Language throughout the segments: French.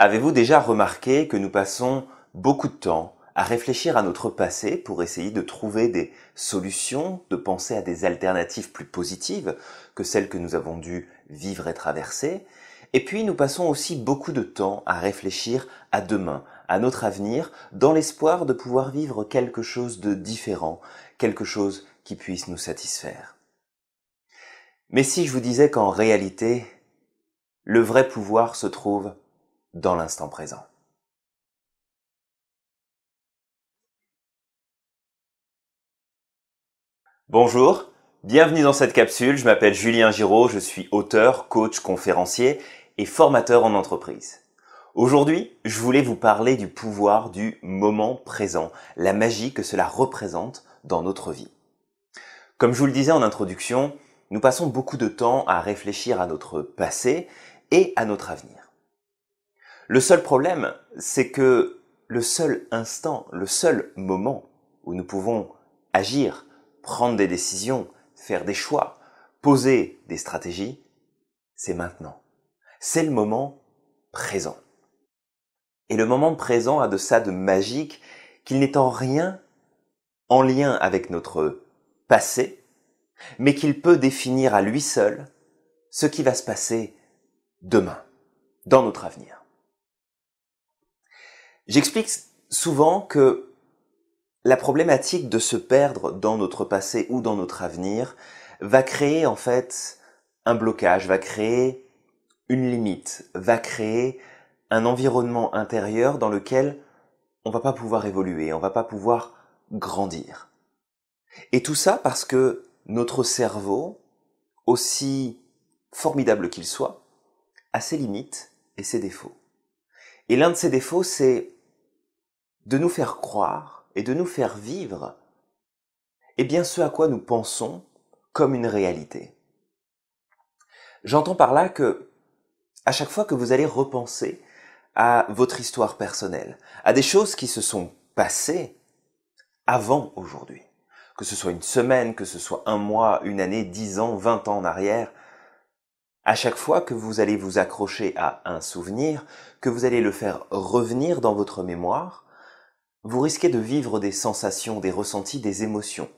Avez-vous déjà remarqué que nous passons beaucoup de temps à réfléchir à notre passé pour essayer de trouver des solutions, de penser à des alternatives plus positives que celles que nous avons dû vivre et traverser Et puis nous passons aussi beaucoup de temps à réfléchir à demain, à notre avenir, dans l'espoir de pouvoir vivre quelque chose de différent, quelque chose qui puisse nous satisfaire. Mais si je vous disais qu'en réalité, le vrai pouvoir se trouve dans l'instant présent. Bonjour, bienvenue dans cette capsule, je m'appelle Julien Giraud, je suis auteur, coach, conférencier et formateur en entreprise. Aujourd'hui, je voulais vous parler du pouvoir du moment présent, la magie que cela représente dans notre vie. Comme je vous le disais en introduction, nous passons beaucoup de temps à réfléchir à notre passé et à notre avenir. Le seul problème, c'est que le seul instant, le seul moment où nous pouvons agir, prendre des décisions, faire des choix, poser des stratégies, c'est maintenant. C'est le moment présent. Et le moment présent a de ça de magique qu'il n'est en rien en lien avec notre passé, mais qu'il peut définir à lui seul ce qui va se passer demain, dans notre avenir. J'explique souvent que la problématique de se perdre dans notre passé ou dans notre avenir va créer en fait un blocage, va créer une limite, va créer un environnement intérieur dans lequel on va pas pouvoir évoluer, on va pas pouvoir grandir. Et tout ça parce que notre cerveau, aussi formidable qu'il soit, a ses limites et ses défauts. Et l'un de ces défauts, c'est de nous faire croire et de nous faire vivre, eh bien ce à quoi nous pensons comme une réalité. J'entends par là que à chaque fois que vous allez repenser à votre histoire personnelle, à des choses qui se sont passées avant aujourd'hui, que ce soit une semaine, que ce soit un mois, une année, dix ans, vingt ans en arrière, à chaque fois que vous allez vous accrocher à un souvenir, que vous allez le faire revenir dans votre mémoire, vous risquez de vivre des sensations, des ressentis, des émotions,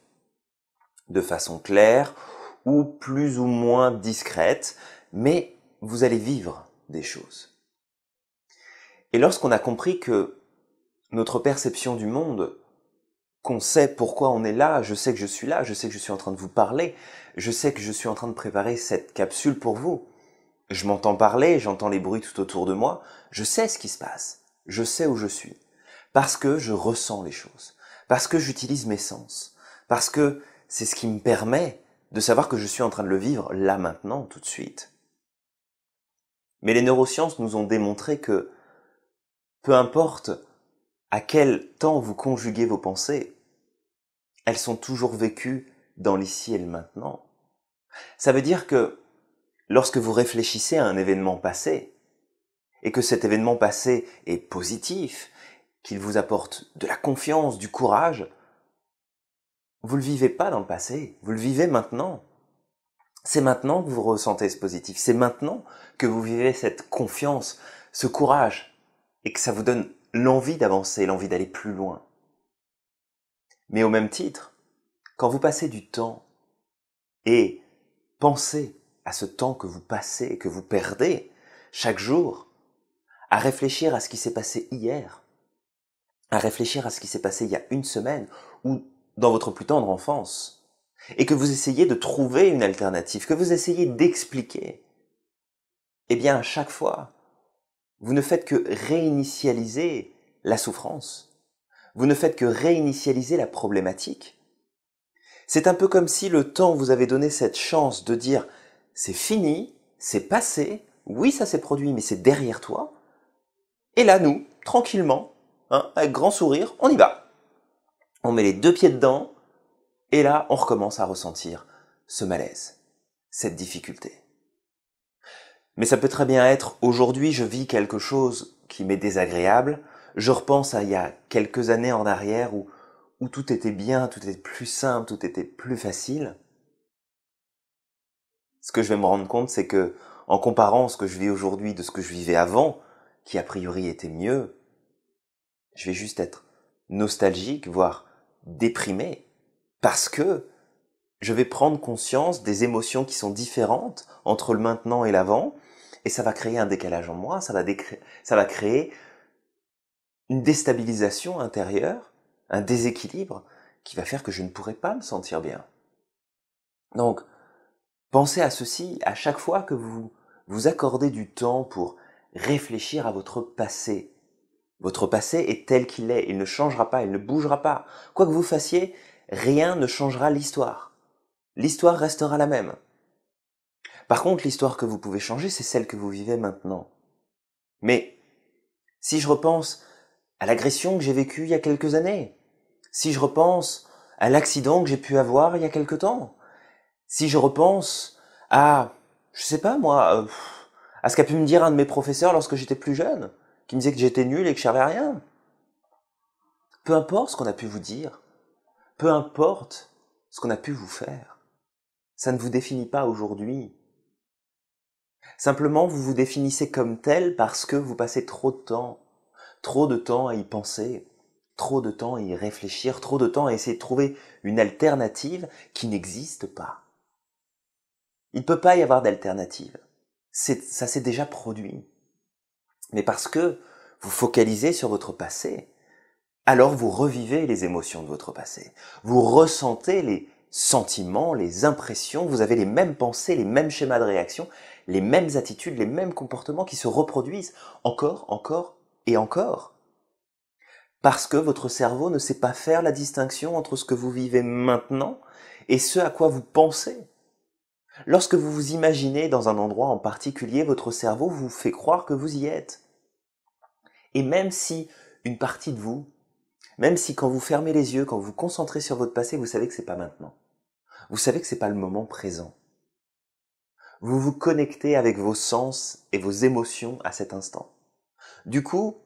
de façon claire ou plus ou moins discrète, mais vous allez vivre des choses. Et lorsqu'on a compris que notre perception du monde, qu'on sait pourquoi on est là, je sais que je suis là, je sais que je suis en train de vous parler, je sais que je suis en train de préparer cette capsule pour vous, je m'entends parler, j'entends les bruits tout autour de moi, je sais ce qui se passe, je sais où je suis parce que je ressens les choses, parce que j'utilise mes sens, parce que c'est ce qui me permet de savoir que je suis en train de le vivre là maintenant, tout de suite. Mais les neurosciences nous ont démontré que, peu importe à quel temps vous conjuguez vos pensées, elles sont toujours vécues dans l'ici et le maintenant. Ça veut dire que lorsque vous réfléchissez à un événement passé, et que cet événement passé est positif, qu'il vous apporte de la confiance, du courage, vous ne le vivez pas dans le passé, vous le vivez maintenant. C'est maintenant que vous ressentez ce positif, c'est maintenant que vous vivez cette confiance, ce courage, et que ça vous donne l'envie d'avancer, l'envie d'aller plus loin. Mais au même titre, quand vous passez du temps et pensez à ce temps que vous passez et que vous perdez chaque jour, à réfléchir à ce qui s'est passé hier, à réfléchir à ce qui s'est passé il y a une semaine ou dans votre plus tendre enfance, et que vous essayez de trouver une alternative, que vous essayez d'expliquer, eh bien à chaque fois, vous ne faites que réinitialiser la souffrance, vous ne faites que réinitialiser la problématique. C'est un peu comme si le temps vous avait donné cette chance de dire c'est fini, c'est passé, oui ça s'est produit mais c'est derrière toi, et là nous, tranquillement, un hein, grand sourire, on y va. On met les deux pieds dedans, et là, on recommence à ressentir ce malaise, cette difficulté. Mais ça peut très bien être, aujourd'hui, je vis quelque chose qui m'est désagréable, je repense à il y a quelques années en arrière où, où tout était bien, tout était plus simple, tout était plus facile. Ce que je vais me rendre compte, c'est que, en comparant ce que je vis aujourd'hui de ce que je vivais avant, qui a priori était mieux, je vais juste être nostalgique, voire déprimé, parce que je vais prendre conscience des émotions qui sont différentes entre le maintenant et l'avant, et ça va créer un décalage en moi, ça va, créer une déstabilisation intérieure, un déséquilibre, qui va faire que je ne pourrai pas me sentir bien. Donc, pensez à ceci à chaque fois que vous vous accordez du temps pour réfléchir à votre passé, votre passé est tel qu'il est, il ne changera pas, il ne bougera pas. Quoi que vous fassiez, rien ne changera l'histoire. L'histoire restera la même. Par contre, l'histoire que vous pouvez changer, c'est celle que vous vivez maintenant. Mais si je repense à l'agression que j'ai vécue il y a quelques années, si je repense à l'accident que j'ai pu avoir il y a quelque temps, si je repense à, je sais pas moi, euh, à ce qu'a pu me dire un de mes professeurs lorsque j'étais plus jeune, qui me disait que j'étais nul et que je savais rien. Peu importe ce qu'on a pu vous dire, peu importe ce qu'on a pu vous faire, ça ne vous définit pas aujourd'hui. Simplement, vous vous définissez comme tel parce que vous passez trop de temps, trop de temps à y penser, trop de temps à y réfléchir, trop de temps à essayer de trouver une alternative qui n'existe pas. Il ne peut pas y avoir d'alternative. Ça s'est déjà produit mais parce que vous focalisez sur votre passé, alors vous revivez les émotions de votre passé, vous ressentez les sentiments, les impressions, vous avez les mêmes pensées, les mêmes schémas de réaction, les mêmes attitudes, les mêmes comportements qui se reproduisent encore, encore et encore. Parce que votre cerveau ne sait pas faire la distinction entre ce que vous vivez maintenant et ce à quoi vous pensez. Lorsque vous vous imaginez dans un endroit en particulier, votre cerveau vous fait croire que vous y êtes. Et même si une partie de vous, même si quand vous fermez les yeux, quand vous vous concentrez sur votre passé, vous savez que c'est pas maintenant. Vous savez que c'est pas le moment présent. Vous vous connectez avec vos sens et vos émotions à cet instant. Du coup,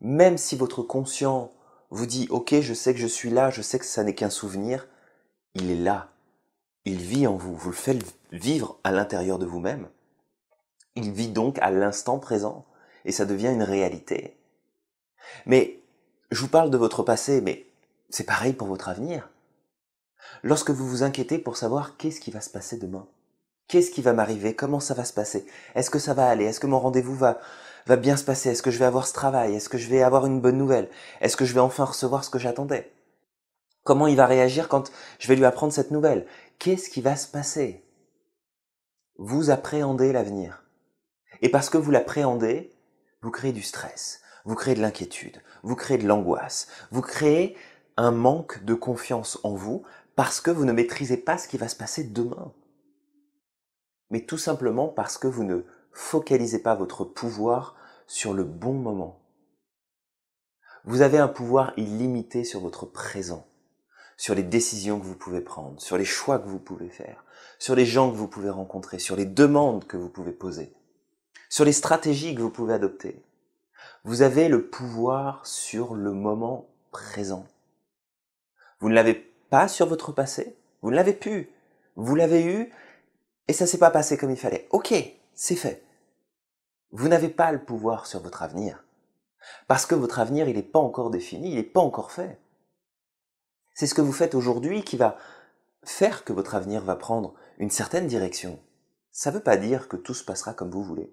même si votre conscient vous dit OK, je sais que je suis là, je sais que ça n'est qu'un souvenir, il est là. Il vit en vous, vous le faites vivre à l'intérieur de vous-même. Il vit donc à l'instant présent, et ça devient une réalité. Mais je vous parle de votre passé, mais c'est pareil pour votre avenir. Lorsque vous vous inquiétez pour savoir qu'est-ce qui va se passer demain, qu'est-ce qui va m'arriver, comment ça va se passer, est-ce que ça va aller, est-ce que mon rendez-vous va, va bien se passer, est-ce que je vais avoir ce travail, est-ce que je vais avoir une bonne nouvelle, est-ce que je vais enfin recevoir ce que j'attendais, comment il va réagir quand je vais lui apprendre cette nouvelle, qu'est-ce qui va se passer, vous appréhendez l'avenir. Et parce que vous l'appréhendez, vous créez du stress, vous créez de l'inquiétude, vous créez de l'angoisse, vous créez un manque de confiance en vous parce que vous ne maîtrisez pas ce qui va se passer demain. Mais tout simplement parce que vous ne focalisez pas votre pouvoir sur le bon moment. Vous avez un pouvoir illimité sur votre présent sur les décisions que vous pouvez prendre, sur les choix que vous pouvez faire, sur les gens que vous pouvez rencontrer, sur les demandes que vous pouvez poser, sur les stratégies que vous pouvez adopter. Vous avez le pouvoir sur le moment présent. Vous ne l'avez pas sur votre passé, vous ne l'avez plus. vous l'avez eu, et ça s'est pas passé comme il fallait. Ok, c'est fait. Vous n'avez pas le pouvoir sur votre avenir. Parce que votre avenir, il n'est pas encore défini, il n'est pas encore fait. C'est ce que vous faites aujourd'hui qui va faire que votre avenir va prendre une certaine direction. Ça ne veut pas dire que tout se passera comme vous voulez.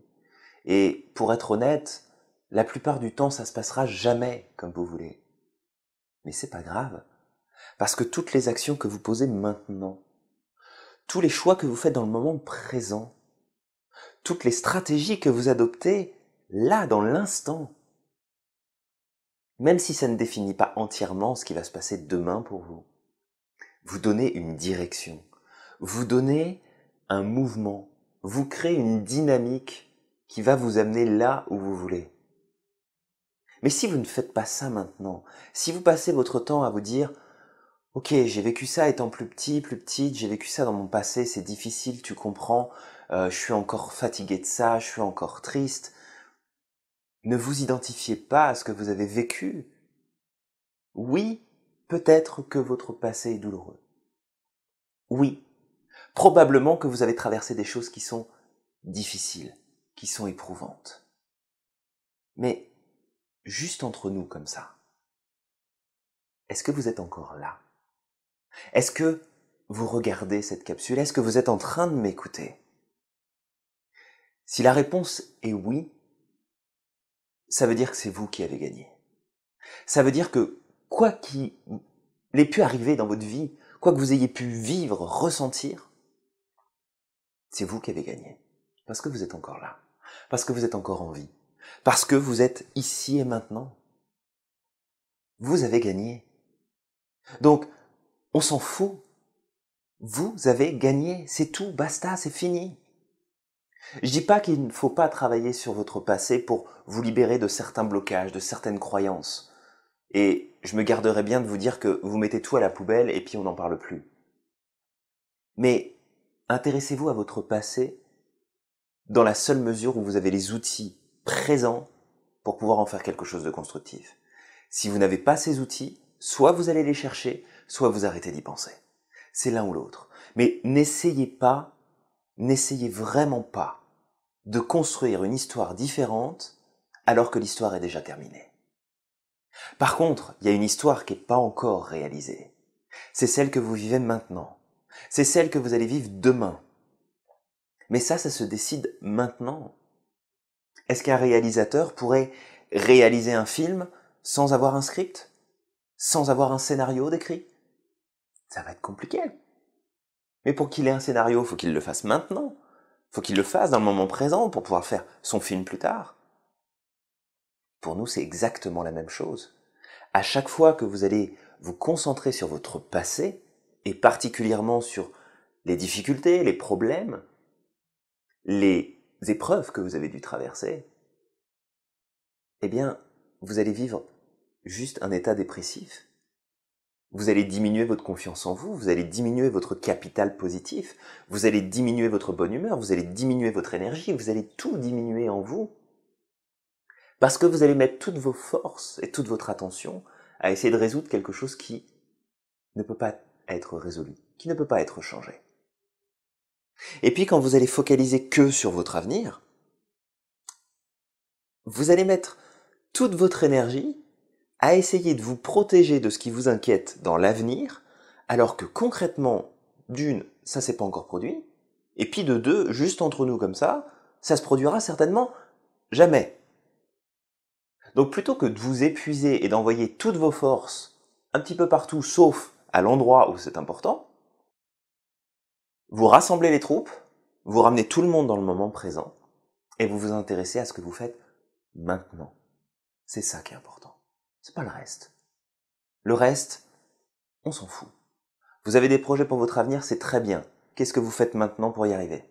Et pour être honnête, la plupart du temps, ça se passera jamais comme vous voulez. Mais c'est pas grave. Parce que toutes les actions que vous posez maintenant, tous les choix que vous faites dans le moment présent, toutes les stratégies que vous adoptez là, dans l'instant, même si ça ne définit pas entièrement ce qui va se passer demain pour vous. Vous donnez une direction, vous donnez un mouvement, vous créez une dynamique qui va vous amener là où vous voulez. Mais si vous ne faites pas ça maintenant, si vous passez votre temps à vous dire Ok, j'ai vécu ça étant plus petit, plus petite, j'ai vécu ça dans mon passé, c'est difficile, tu comprends, euh, je suis encore fatigué de ça, je suis encore triste, ne vous identifiez pas à ce que vous avez vécu. Oui, peut-être que votre passé est douloureux. Oui, probablement que vous avez traversé des choses qui sont difficiles, qui sont éprouvantes. Mais juste entre nous comme ça, est-ce que vous êtes encore là Est-ce que vous regardez cette capsule Est-ce que vous êtes en train de m'écouter Si la réponse est oui, ça veut dire que c'est vous qui avez gagné. Ça veut dire que quoi qu'il ait pu arriver dans votre vie, quoi que vous ayez pu vivre, ressentir, c'est vous qui avez gagné. Parce que vous êtes encore là. Parce que vous êtes encore en vie. Parce que vous êtes ici et maintenant. Vous avez gagné. Donc, on s'en fout. Vous avez gagné. C'est tout. Basta. C'est fini. Je dis pas qu'il ne faut pas travailler sur votre passé pour vous libérer de certains blocages, de certaines croyances. Et je me garderai bien de vous dire que vous mettez tout à la poubelle et puis on n'en parle plus. Mais intéressez-vous à votre passé dans la seule mesure où vous avez les outils présents pour pouvoir en faire quelque chose de constructif. Si vous n'avez pas ces outils, soit vous allez les chercher, soit vous arrêtez d'y penser. C'est l'un ou l'autre. Mais n'essayez pas n'essayez vraiment pas de construire une histoire différente alors que l'histoire est déjà terminée. Par contre, il y a une histoire qui n'est pas encore réalisée. C'est celle que vous vivez maintenant. C'est celle que vous allez vivre demain. Mais ça, ça se décide maintenant. Est-ce qu'un réalisateur pourrait réaliser un film sans avoir un script Sans avoir un scénario décrit Ça va être compliqué. Mais pour qu'il ait un scénario, faut qu'il le fasse maintenant. Faut qu'il le fasse dans le moment présent pour pouvoir faire son film plus tard. Pour nous, c'est exactement la même chose. À chaque fois que vous allez vous concentrer sur votre passé, et particulièrement sur les difficultés, les problèmes, les épreuves que vous avez dû traverser, eh bien, vous allez vivre juste un état dépressif vous allez diminuer votre confiance en vous, vous allez diminuer votre capital positif, vous allez diminuer votre bonne humeur, vous allez diminuer votre énergie, vous allez tout diminuer en vous. Parce que vous allez mettre toutes vos forces et toute votre attention à essayer de résoudre quelque chose qui ne peut pas être résolu, qui ne peut pas être changé. Et puis quand vous allez focaliser que sur votre avenir, vous allez mettre toute votre énergie à essayer de vous protéger de ce qui vous inquiète dans l'avenir, alors que concrètement, d'une, ça s'est pas encore produit, et puis de deux, juste entre nous comme ça, ça se produira certainement jamais. Donc plutôt que de vous épuiser et d'envoyer toutes vos forces un petit peu partout sauf à l'endroit où c'est important, vous rassemblez les troupes, vous ramenez tout le monde dans le moment présent et vous vous intéressez à ce que vous faites maintenant. C'est ça qui est important c'est pas le reste. Le reste, on s'en fout. Vous avez des projets pour votre avenir, c'est très bien. Qu'est-ce que vous faites maintenant pour y arriver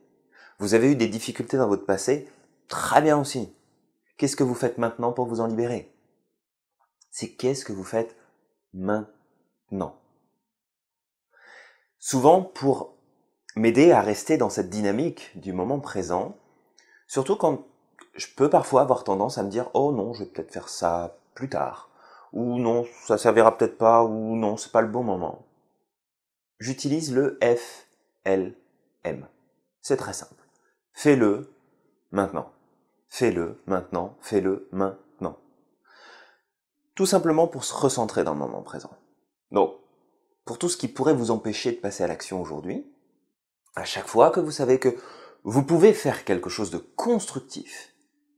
Vous avez eu des difficultés dans votre passé, très bien aussi. Qu'est-ce que vous faites maintenant pour vous en libérer C'est qu'est-ce que vous faites maintenant Souvent, pour m'aider à rester dans cette dynamique du moment présent, surtout quand je peux parfois avoir tendance à me dire « Oh non, je vais peut-être faire ça plus tard » ou non, ça servira peut-être pas, ou non, c'est pas le bon moment. J'utilise le F, L, M. C'est très simple. Fais-le maintenant. Fais-le maintenant. Fais-le maintenant. Tout simplement pour se recentrer dans le moment présent. Donc, pour tout ce qui pourrait vous empêcher de passer à l'action aujourd'hui, à chaque fois que vous savez que vous pouvez faire quelque chose de constructif,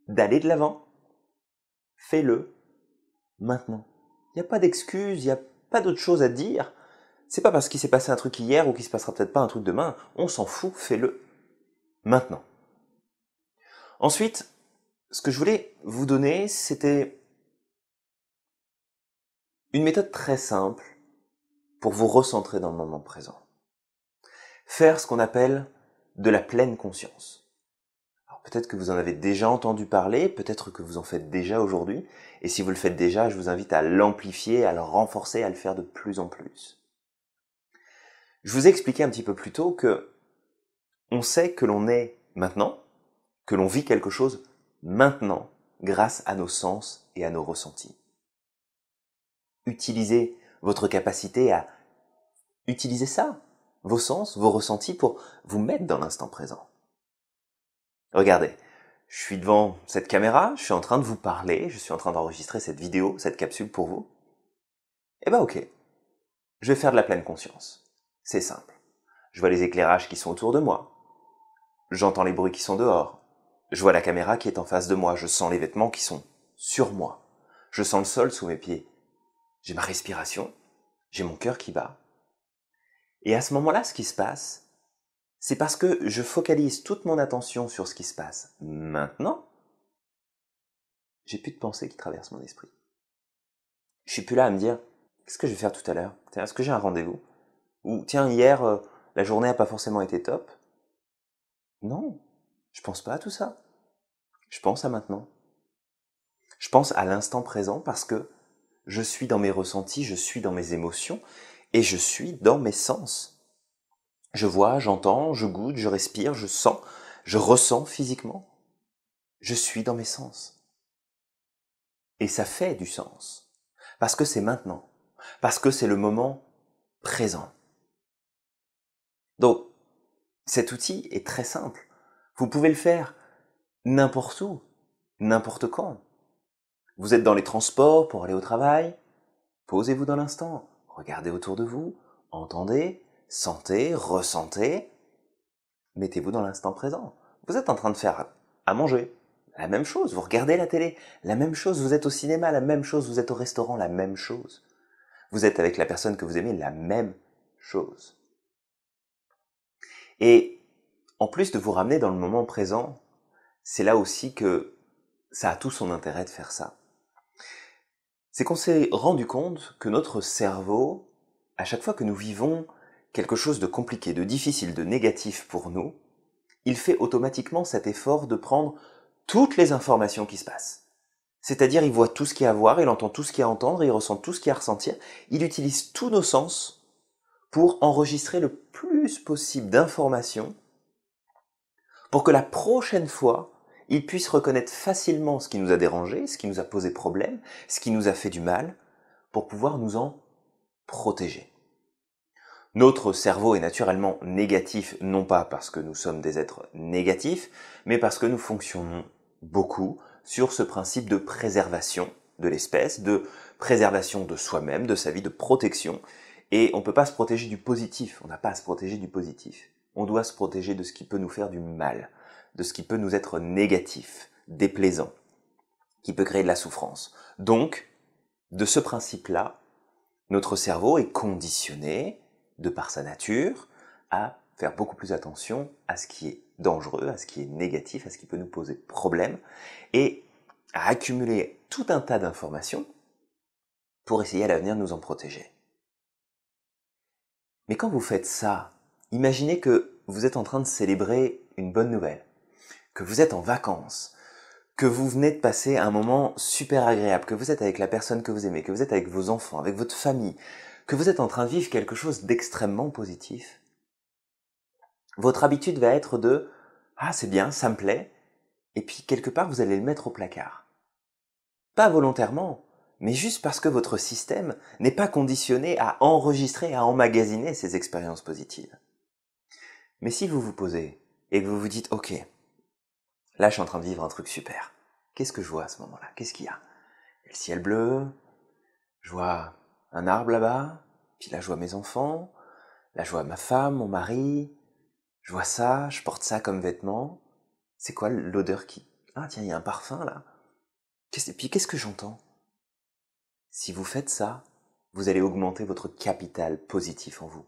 d'aller de l'avant, fais-le maintenant. Il n'y a pas d'excuse, il n'y a pas d'autre chose à dire. C'est pas parce qu'il s'est passé un truc hier ou qu'il se passera peut-être pas un truc demain. On s'en fout, fais-le maintenant. Ensuite, ce que je voulais vous donner, c'était une méthode très simple pour vous recentrer dans le moment présent. Faire ce qu'on appelle de la pleine conscience. Peut-être que vous en avez déjà entendu parler, peut-être que vous en faites déjà aujourd'hui. Et si vous le faites déjà, je vous invite à l'amplifier, à le renforcer, à le faire de plus en plus. Je vous ai expliqué un petit peu plus tôt que on sait que l'on est maintenant, que l'on vit quelque chose maintenant grâce à nos sens et à nos ressentis. Utilisez votre capacité à utiliser ça, vos sens, vos ressentis pour vous mettre dans l'instant présent. Regardez, je suis devant cette caméra, je suis en train de vous parler, je suis en train d'enregistrer cette vidéo, cette capsule pour vous. Eh ben ok, je vais faire de la pleine conscience. C'est simple. Je vois les éclairages qui sont autour de moi. J'entends les bruits qui sont dehors. Je vois la caméra qui est en face de moi. Je sens les vêtements qui sont sur moi. Je sens le sol sous mes pieds. J'ai ma respiration. J'ai mon cœur qui bat. Et à ce moment-là, ce qui se passe, c'est parce que je focalise toute mon attention sur ce qui se passe maintenant, j'ai plus de pensées qui traverse mon esprit. Je suis plus là à me dire, qu'est-ce que je vais faire tout à l'heure Tiens, est-ce que j'ai un rendez-vous Ou tiens, hier, euh, la journée n'a pas forcément été top. Non, je pense pas à tout ça. Je pense à maintenant. Je pense à l'instant présent parce que je suis dans mes ressentis, je suis dans mes émotions et je suis dans mes sens. Je vois, j'entends, je goûte, je respire, je sens, je ressens physiquement. Je suis dans mes sens. Et ça fait du sens. Parce que c'est maintenant. Parce que c'est le moment présent. Donc, cet outil est très simple. Vous pouvez le faire n'importe où, n'importe quand. Vous êtes dans les transports pour aller au travail, posez-vous dans l'instant, regardez autour de vous, entendez, sentez, ressentez, mettez-vous dans l'instant présent. Vous êtes en train de faire à manger, la même chose, vous regardez la télé, la même chose, vous êtes au cinéma, la même chose, vous êtes au restaurant, la même chose. Vous êtes avec la personne que vous aimez, la même chose. Et en plus de vous ramener dans le moment présent, c'est là aussi que ça a tout son intérêt de faire ça. C'est qu'on s'est rendu compte que notre cerveau, à chaque fois que nous vivons quelque chose de compliqué, de difficile, de négatif pour nous, il fait automatiquement cet effort de prendre toutes les informations qui se passent. C'est-à-dire, il voit tout ce qu'il y a à voir, il entend tout ce qu'il y a à entendre, il ressent tout ce qu'il y a à ressentir, il utilise tous nos sens pour enregistrer le plus possible d'informations pour que la prochaine fois, il puisse reconnaître facilement ce qui nous a dérangé, ce qui nous a posé problème, ce qui nous a fait du mal, pour pouvoir nous en protéger. Notre cerveau est naturellement négatif, non pas parce que nous sommes des êtres négatifs, mais parce que nous fonctionnons beaucoup sur ce principe de préservation de l'espèce, de préservation de soi-même, de sa vie, de protection. Et on ne peut pas se protéger du positif, on n'a pas à se protéger du positif. On doit se protéger de ce qui peut nous faire du mal, de ce qui peut nous être négatif, déplaisant, qui peut créer de la souffrance. Donc, de ce principe-là, notre cerveau est conditionné, de par sa nature, à faire beaucoup plus attention à ce qui est dangereux, à ce qui est négatif, à ce qui peut nous poser problème, et à accumuler tout un tas d'informations pour essayer à l'avenir de nous en protéger. Mais quand vous faites ça, imaginez que vous êtes en train de célébrer une bonne nouvelle, que vous êtes en vacances, que vous venez de passer un moment super agréable, que vous êtes avec la personne que vous aimez, que vous êtes avec vos enfants, avec votre famille, que vous êtes en train de vivre quelque chose d'extrêmement positif. Votre habitude va être de Ah, c'est bien, ça me plaît, et puis quelque part vous allez le mettre au placard. Pas volontairement, mais juste parce que votre système n'est pas conditionné à enregistrer, à emmagasiner ces expériences positives. Mais si vous vous posez et que vous vous dites Ok, là je suis en train de vivre un truc super, qu'est-ce que je vois à ce moment-là Qu'est-ce qu'il y a Le ciel bleu, je vois un arbre là-bas, puis là je vois mes enfants, là je vois ma femme, mon mari, je vois ça, je porte ça comme vêtement. C'est quoi l'odeur qui... Ah tiens, il y a un parfum là. quest Puis qu'est-ce que j'entends Si vous faites ça, vous allez augmenter votre capital positif en vous.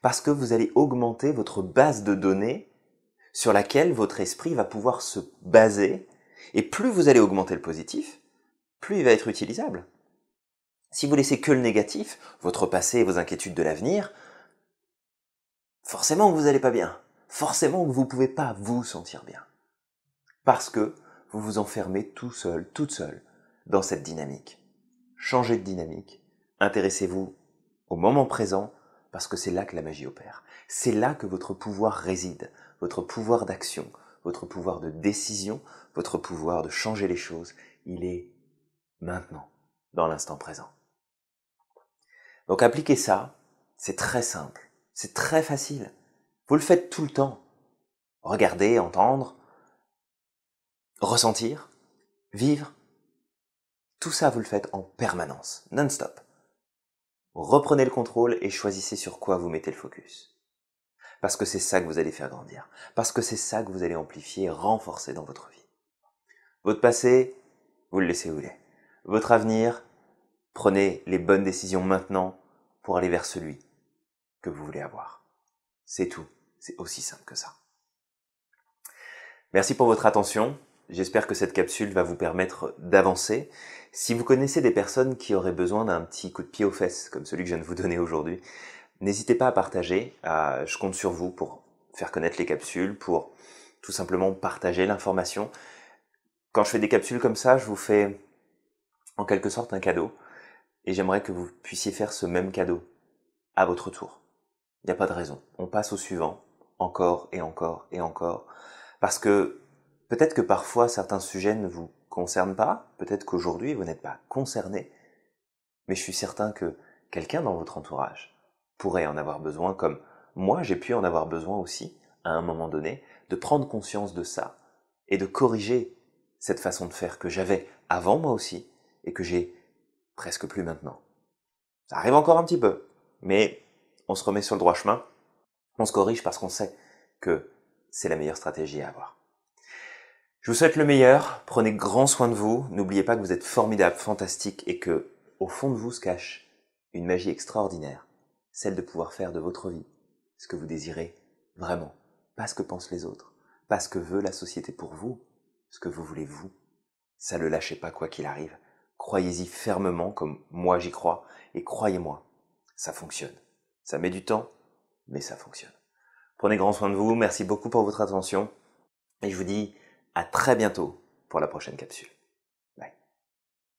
Parce que vous allez augmenter votre base de données sur laquelle votre esprit va pouvoir se baser. Et plus vous allez augmenter le positif, plus il va être utilisable. Si vous laissez que le négatif, votre passé et vos inquiétudes de l'avenir, forcément vous n'allez pas bien. Forcément vous ne pouvez pas vous sentir bien. Parce que vous vous enfermez tout seul, toute seule, dans cette dynamique. Changez de dynamique. Intéressez-vous au moment présent, parce que c'est là que la magie opère. C'est là que votre pouvoir réside, votre pouvoir d'action, votre pouvoir de décision, votre pouvoir de changer les choses. Il est maintenant, dans l'instant présent. Donc appliquer ça, c'est très simple, c'est très facile. Vous le faites tout le temps. Regarder, entendre, ressentir, vivre. Tout ça, vous le faites en permanence, non-stop. Reprenez le contrôle et choisissez sur quoi vous mettez le focus. Parce que c'est ça que vous allez faire grandir. Parce que c'est ça que vous allez amplifier, renforcer dans votre vie. Votre passé, vous le laissez où il est. Votre avenir, prenez les bonnes décisions maintenant aller vers celui que vous voulez avoir. C'est tout. C'est aussi simple que ça. Merci pour votre attention. J'espère que cette capsule va vous permettre d'avancer. Si vous connaissez des personnes qui auraient besoin d'un petit coup de pied aux fesses, comme celui que je viens de vous donner aujourd'hui, n'hésitez pas à partager. je compte sur vous pour faire connaître les capsules, pour tout simplement partager l'information. Quand je fais des capsules comme ça, je vous fais en quelque sorte un cadeau et j'aimerais que vous puissiez faire ce même cadeau à votre tour. Il n'y a pas de raison. On passe au suivant, encore et encore et encore, parce que peut-être que parfois certains sujets ne vous concernent pas, peut-être qu'aujourd'hui vous n'êtes pas concerné, mais je suis certain que quelqu'un dans votre entourage pourrait en avoir besoin, comme moi j'ai pu en avoir besoin aussi, à un moment donné, de prendre conscience de ça et de corriger cette façon de faire que j'avais avant moi aussi et que j'ai presque plus maintenant. Ça arrive encore un petit peu, mais on se remet sur le droit chemin, on se corrige parce qu'on sait que c'est la meilleure stratégie à avoir. Je vous souhaite le meilleur, prenez grand soin de vous, n'oubliez pas que vous êtes formidable, fantastique et que au fond de vous se cache une magie extraordinaire, celle de pouvoir faire de votre vie ce que vous désirez vraiment, pas ce que pensent les autres, pas ce que veut la société pour vous, ce que vous voulez vous. Ça le lâchez pas quoi qu'il arrive. Croyez-y fermement comme moi j'y crois et croyez-moi, ça fonctionne. Ça met du temps, mais ça fonctionne. Prenez grand soin de vous, merci beaucoup pour votre attention et je vous dis à très bientôt pour la prochaine capsule.